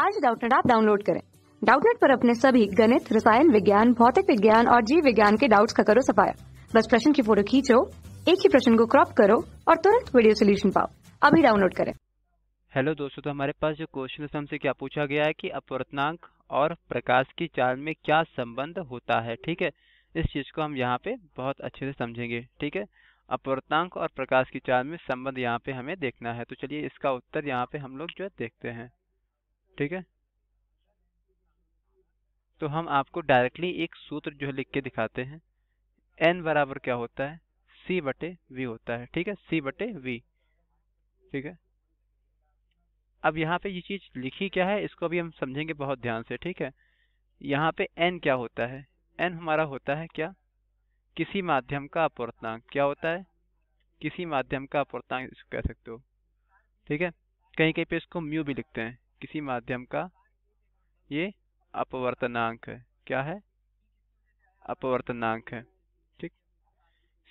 आज डाउटनेट आप डाउनलोड करें डाउटनेट पर अपने सभी गणित रसायन विज्ञान भौतिक विज्ञान और जीव विज्ञान के डाउट्स का करो सफाया बस प्रश्न की फोटो खींचो एक ही प्रश्न को क्रॉप करो और तुरंत वीडियो सोल्यूशन पाओ अभी डाउनलोड करें हेलो दोस्तों तो हमारे पास जो क्वेश्चन है हमसे क्या पूछा गया है कि अपवर्तनांक और प्रकाश की चाल में क्या संबंध होता है ठीक है इस चीज़ को हम यहाँ पे बहुत अच्छे से समझेंगे ठीक है अपवर्तनांक और प्रकाश की चाल में संबंध यहाँ पे हमें देखना है तो चलिए इसका उत्तर यहाँ पे हम लोग जो है देखते हैं ठीक है तो हम आपको डायरेक्टली एक सूत्र जो है लिख के दिखाते हैं एन बराबर क्या होता है सी बटे वी होता है ठीक है सी बटे वी ठीक है अब यहाँ पे ये चीज लिखी क्या है इसको अभी हम समझेंगे बहुत ध्यान से ठीक है यहाँ पे एन क्या होता है एन हमारा होता है क्या किसी माध्यम का अपवर्तनांक क्या होता है किसी माध्यम का अपवर्तनांक इसको कह सकते हो ठीक है कहीं कहीं पे इसको म्यू भी लिखते हैं किसी माध्यम का ये अपवर्तनांक है क्या है अपवर्तनांक है ठीक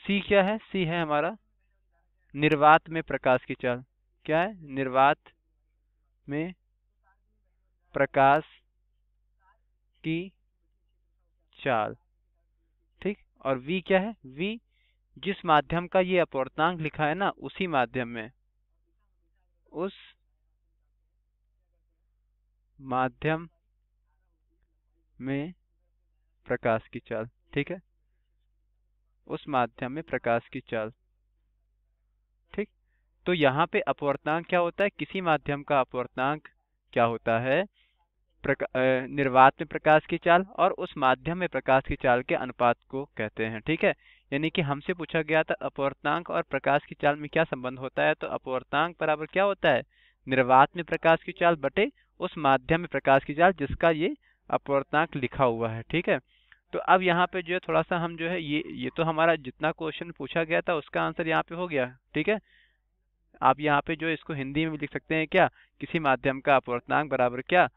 सी क्या है सी है हमारा निर्वात में प्रकाश की चाल क्या है निर्वात में प्रकाश की चाल ठीक और वी क्या है वी जिस माध्यम का ये अपवर्तनांक लिखा है ना उसी माध्यम में उस माध्यम में प्रकाश की चाल ठीक है उस माध्यम में प्रकाश की चाल ठीक तो यहाँ पे अपवर्तनांक क्या होता है किसी माध्यम का अपवर्तनांक क्या होता है निर्वात में प्रकाश की चाल और उस माध्यम में प्रकाश की चाल के अनुपात को कहते हैं ठीक है यानी कि हमसे पूछा गया था अपवर्तनांक और प्रकाश की चाल में क्या संबंध होता है तो अपवर्तनांक बराबर क्या होता है निर्वात में प्रकाश की चाल बटे उस माध्यम में प्रकाश की जाए जिसका ये अपवर्तनांक लिखा हुआ है ठीक है तो अब यहाँ पे जो है थोड़ा सा हम जो है ये ये तो हमारा जितना क्वेश्चन पूछा गया था उसका आंसर यहाँ पे हो गया ठीक है आप यहाँ पे जो इसको हिंदी में लिख सकते हैं क्या किसी माध्यम का अपवर्तनांक बराबर क्या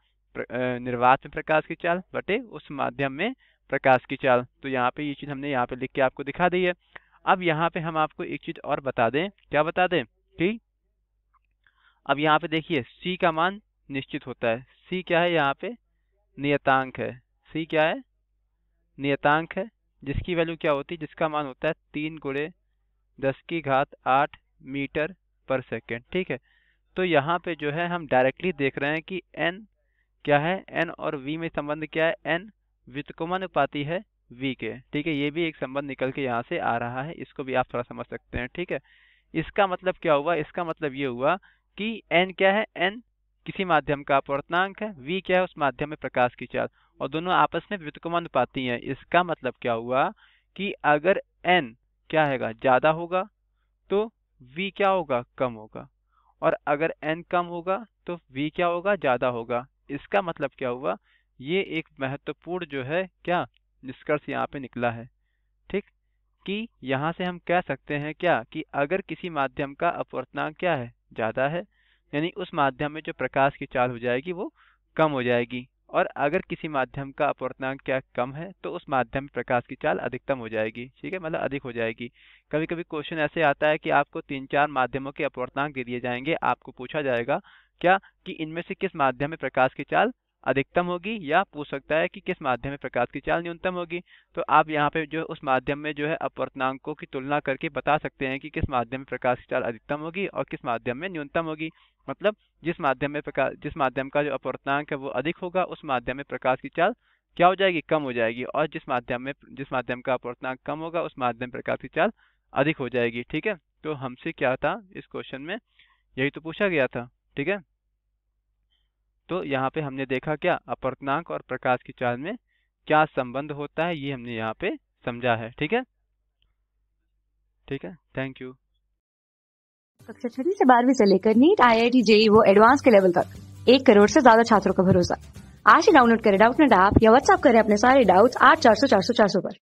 निर्वात में प्रकाश की चाल बटे उस माध्यम में प्रकाश की चाल तो यहाँ पे ये चीज़ हमने यहाँ पे लिख के आपको दिखा दी है अब यहाँ पे हम आपको एक चीज़ और बता दें क्या बता दें ठीक अब यहाँ पे देखिए सी का मान निश्चित होता है सी क्या है यहाँ पे नियतांक है सी क्या है नियतांक है जिसकी वैल्यू क्या होती है जिसका मान होता है तीन गुड़े दस की घात आठ मीटर पर सेकेंड ठीक है तो यहाँ पे जो है हम डायरेक्टली देख रहे हैं कि एन क्या है एन और वी में संबंध क्या है एन पाती है वी के ठीक है ये भी एक संबंध निकल के यहाँ से आ रहा है इसको भी आप थोड़ा समझ सकते हैं ठीक है इसका मतलब क्या हुआ इसका मतलब ये हुआ कि एन क्या है एन किसी माध्यम का अपवर्तनांक है वी क्या है उस माध्यम में प्रकाश की चाल और दोनों आपस में पाती हैं इसका मतलब क्या हुआ कि अगर एन क्या हैगा ज़्यादा होगा तो वी क्या होगा कम होगा और अगर एन कम होगा तो वी क्या होगा ज़्यादा होगा इसका मतलब क्या हुआ ये एक महत्वपूर्ण जो है क्या निष्कर्ष यहाँ पे निकला है ठीक कि यहाँ से हम कह सकते हैं क्या कि अगर किसी माध्यम का अपवर्तनांक क्या है ज़्यादा है यानी उस माध्यम में जो प्रकाश की चाल हो जाएगी वो कम हो जाएगी और अगर किसी माध्यम का अपवर्तनांक क्या कम है तो उस माध्यम में प्रकाश की चाल अधिकतम हो जाएगी ठीक है मतलब अधिक हो जाएगी कभी कभी क्वेश्चन ऐसे आता है कि आपको तीन चार माध्यमों के अपवर्तनांक दे दिए जाएंगे आपको पूछा जाएगा क्या कि इनमें से किस माध्यम में प्रकाश की चाल अधिकतम होगी या पूछ सकता है कि किस माध्यम में प्रकाश की चाल न्यूनतम होगी तो आप यहाँ पे जो उस माध्यम में जो है अपवर्तनांकों की तुलना करके बता सकते हैं कि किस माध्यम में प्रकाश की चाल अधिकतम होगी और किस माध्यम में न्यूनतम होगी मतलब जिस माध्यम में प्रकाश जिस माध्यम का जो अपवर्तनांक है वो अधिक होगा उस माध्यम में प्रकाश की चाल क्या हो जाएगी कम हो जाएगी और जिस माध्यम में जिस माध्यम का अपवर्तनांक कम होगा उस माध्यम में प्रकाश की चाल अधिक हो जाएगी ठीक है तो हमसे क्या था इस क्वेश्चन में यही तो पूछा गया था ठीक है तो यहाँ पे हमने देखा क्या अपर्तनाक और प्रकाश की चाल में क्या संबंध होता है ये हमने यहाँ पे समझा है ठीक है ठीक है थैंक यू कक्षा छठी से बारहवीं से लेकर NEET I I T JEE वो एडवांस के लेवल तक एक करोड़ से ज्यादा छात्रों का भरोसा आज ही डाउनलोड करें डाउट नेट ऐप या व्हाट्सअप करें अपने सारे डाउट्स आठ चार सौ चार सौ चार सौ पर